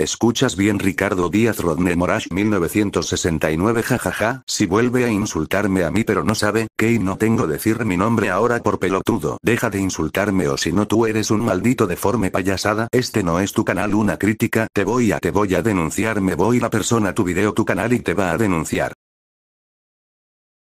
Escuchas bien Ricardo Díaz Rodney Morash 1969 jajaja, si vuelve a insultarme a mí pero no sabe, que y no tengo decir mi nombre ahora por pelotudo. Deja de insultarme o si no tú eres un maldito deforme payasada. Este no es tu canal una crítica, te voy a te voy a denunciar me voy la persona tu video tu canal y te va a denunciar.